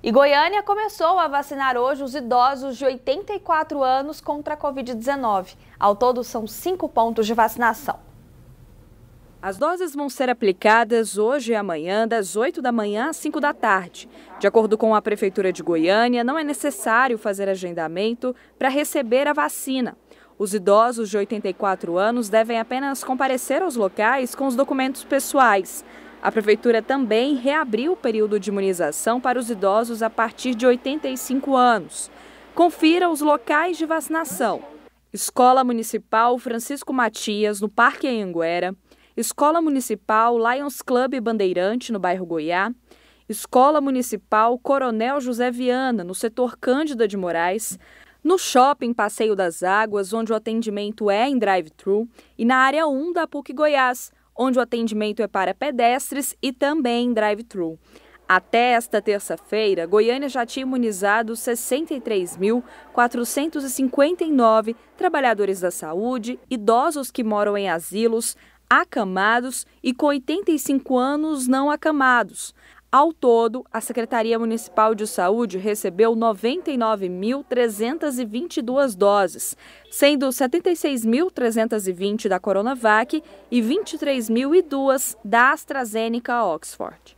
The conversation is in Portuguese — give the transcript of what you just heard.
E Goiânia começou a vacinar hoje os idosos de 84 anos contra a Covid-19. Ao todo, são cinco pontos de vacinação. As doses vão ser aplicadas hoje e amanhã, das 8 da manhã às 5 da tarde. De acordo com a Prefeitura de Goiânia, não é necessário fazer agendamento para receber a vacina. Os idosos de 84 anos devem apenas comparecer aos locais com os documentos pessoais. A prefeitura também reabriu o período de imunização para os idosos a partir de 85 anos. Confira os locais de vacinação. Escola Municipal Francisco Matias, no Parque Anhanguera. Escola Municipal Lions Club Bandeirante, no bairro Goiá. Escola Municipal Coronel José Viana, no setor Cândida de Moraes, no shopping Passeio das Águas, onde o atendimento é em drive-thru, e na área 1 da PUC Goiás, onde o atendimento é para pedestres e também drive-thru. Até esta terça-feira, Goiânia já tinha imunizado 63.459 trabalhadores da saúde, idosos que moram em asilos, acamados e com 85 anos não acamados. Ao todo, a Secretaria Municipal de Saúde recebeu 99.322 doses, sendo 76.320 da Coronavac e 23.002 da AstraZeneca Oxford.